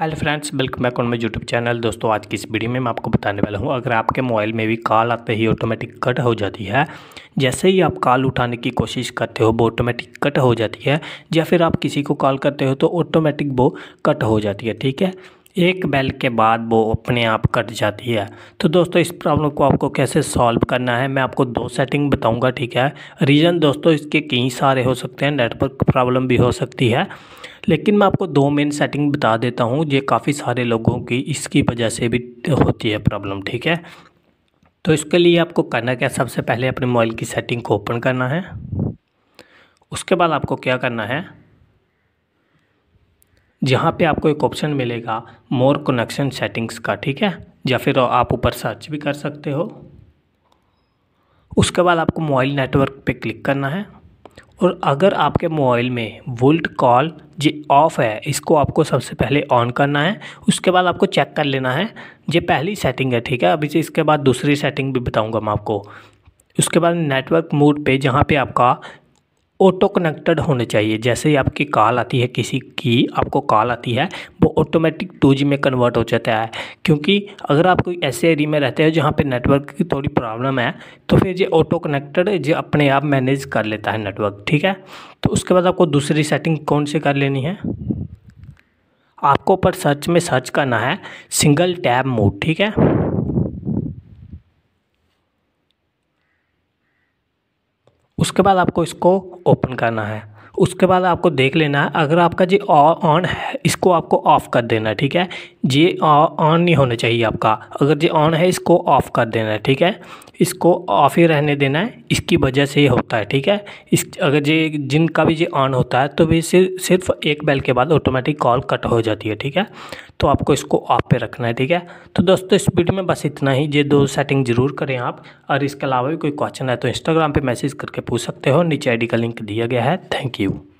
hello friends welcome back on my YouTube channel दोस्तों आज की इस वीडियो में मैं आपको बताने वाला हूँ अगर आपके मोबाइल में भी कॉल आते ही ऑटोमेटिक कट हो जाती है जैसे ही आप कॉल उठाने की कोशिश करते हो वो ऑटोमेटिक कट हो जाती है या फिर आप किसी को कॉल करते हो तो ऑटोमेटिक वो कट हो जाती है ठीक है एक बेल के बाद वो अपने आप कट जाती है तो दोस्तों इस प्रॉब्लम को आपको कैसे सॉल्व करना है मैं आपको दो सेटिंग बताऊँगा ठीक है रीज़न दोस्तों इसके कई सारे हो सकते हैं नेटवर्क प्रॉब्लम भी हो सकती है लेकिन मैं आपको दो मेन सेटिंग बता देता हूँ ये काफ़ी सारे लोगों की इसकी वजह से भी होती है प्रॉब्लम ठीक है तो इसके लिए आपको करना क्या सबसे पहले अपने मोबाइल की सेटिंग को ओपन करना है उसके बाद आपको क्या करना है जहाँ पे आपको एक ऑप्शन मिलेगा मोर कनेक्शन सेटिंग्स का ठीक है या फिर आप ऊपर सर्च भी कर सकते हो उसके बाद आपको मोबाइल नेटवर्क पे क्लिक करना है और अगर आपके मोबाइल में वोल्ट कॉल जे ऑफ़ है इसको आपको सबसे पहले ऑन करना है उसके बाद आपको चेक कर लेना है ये पहली सेटिंग है ठीक है अभी से इसके बाद दूसरी सेटिंग भी बताऊंगा मैं आपको उसके बाद नेटवर्क मोड पे जहाँ पे आपका ऑटो कनेक्टेड होने चाहिए जैसे ही आपकी कॉल आती है किसी की आपको कॉल आती है वो ऑटोमेटिक टू जी में कन्वर्ट हो जाता है क्योंकि अगर आप कोई ऐसे एरिया में रहते हो जहाँ पे नेटवर्क की थोड़ी प्रॉब्लम है तो फिर ये ऑटो कनेक्टेड जो अपने आप मैनेज कर लेता है नेटवर्क ठीक है तो उसके बाद आपको दूसरी सेटिंग कौन सी कर लेनी है आपको ऊपर सर्च में सर्च करना है सिंगल टैब मोड ठीक है उसके बाद आपको इसको ओपन करना है उसके बाद आपको देख लेना है अगर आपका जी ऑन है इसको आपको ऑफ़ कर देना है ठीक है ये ऑन नहीं होना चाहिए आपका अगर जी ऑन है इसको ऑफ़ कर देना है ठीक है इसको ऑफ़ ही रहने देना है इसकी वजह से ये होता है ठीक है इस अगर जे जिनका भी जी ऑन होता है तो भी सिर्फ सिर्फ एक बेल के बाद ऑटोमेटिक कॉल कट हो जाती है ठीक है तो आपको इसको ऑफ पे रखना है ठीक है तो दोस्तों इस वीडियो में बस इतना ही ये दो सेटिंग जरूर करें आप और इसके अलावा भी कोई क्वेश्चन है तो इंस्टाग्राम पर मैसेज करके पूछ सकते हो नीचे आई का लिंक दिया गया है थैंक यू